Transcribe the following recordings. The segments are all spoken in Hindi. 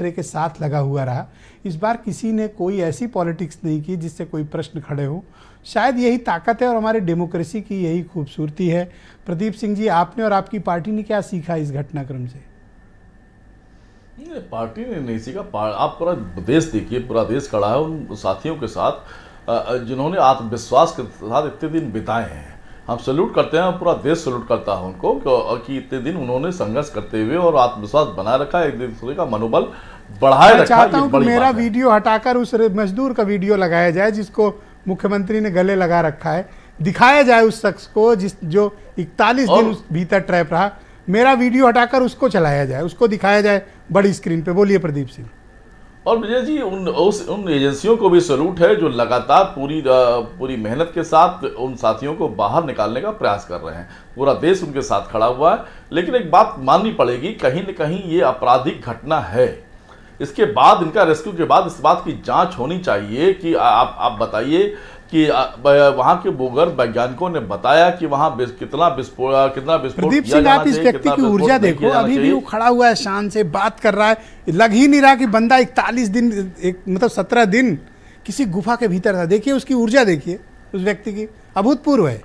दूसरे के साथ लगा हुआ रहा इस बार किसी ने कोई ऐसी पॉलिटिक्स नहीं की जिससे कोई प्रश्न खड़े हो शायद यही ताकत है और हमारे डेमोक्रेसी की यही खूबसूरती है प्रदीप सिंह जी आपने और आपकी पार्टी ने क्या सीखा इस घटनाक्रम से पार्टी ने नहीं सीखा आप पूरा देश देखिए पूरा देश खड़ा है उन साथियों के साथ जिन्होंने आत्मविश्वास के साथ इतने दिन बिताए हैं हम सल्यूट करते हैं पूरा देश सल्यूट करता है उनको कि इतने दिन उन्होंने संघर्ष करते हुए और आत्मविश्वास बनाए रखा एक दूसरे का मनोबल बढ़ाए रखा चाहता कि मेरा वीडियो हटाकर उस मजदूर का वीडियो लगाया जाए जिसको मुख्यमंत्री ने गले लगा रखा है दिखाया जाए उस शख्स को जिस जो इकतालीस दिन उस भीतर ट्रैप रहा मेरा वीडियो हटाकर उसको चलाया जाए उसको दिखाया जाए बड़ी स्क्रीन पे बोलिए प्रदीप सिंह और विजय जी उन उस उन एजेंसियों को भी सलूट है जो लगातार पूरी पूरी मेहनत के साथ उन साथियों को बाहर निकालने का प्रयास कर रहे हैं पूरा देश उनके साथ खड़ा हुआ है लेकिन एक बात माननी पड़ेगी कहीं ना कहीं ये आपराधिक घटना है इसके बाद इनका रेस्क्यू के बाद इस बात की जांच होनी चाहिए कि आप आप बताइए कि वहाँ के बोगर वैज्ञानिकों ने बताया कि वहाँ कितना विस्फोट कितना विस्फोट इस व्यक्ति की ऊर्जा देखो अभी भी वो खड़ा हुआ है शान से बात कर रहा है लग ही नहीं रहा कि बंदा इकतालीस दिन एक मतलब सत्रह दिन किसी गुफा के भीतर था देखिए उसकी ऊर्जा देखिए उस व्यक्ति की अभूतपूर्व है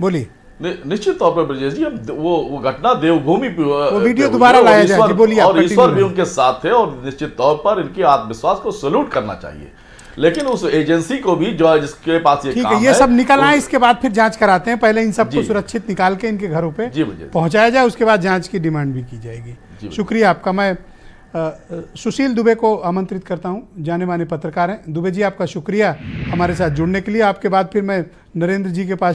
बोलिए निश्चित तौर पर ब्रजेश जी वो वो घटना देवभूमि वो वीडियो दोबारा लाया जाए बोलिए और ईश्वर भी उनके साथ थे और निश्चित तौर पर इनके आत्मविश्वास को सल्यूट करना चाहिए लेकिन उस एजेंसी को भी जो जिसके पास ये ठीक है ये सब निकल आए इसके बाद फिर जांच कराते हैं पहले इन सब को सुरक्षित निकाल के इनके घरों पे पहुंचाया जाए उसके बाद जांच की डिमांड भी की जाएगी शुक्रिया आपका मैं सुशील दुबे को आमंत्रित करता हूं जाने माने पत्रकार हैं दुबे जी आपका शुक्रिया हमारे साथ जुड़ने के लिए आपके बाद फिर मैं नरेंद्र जी के पास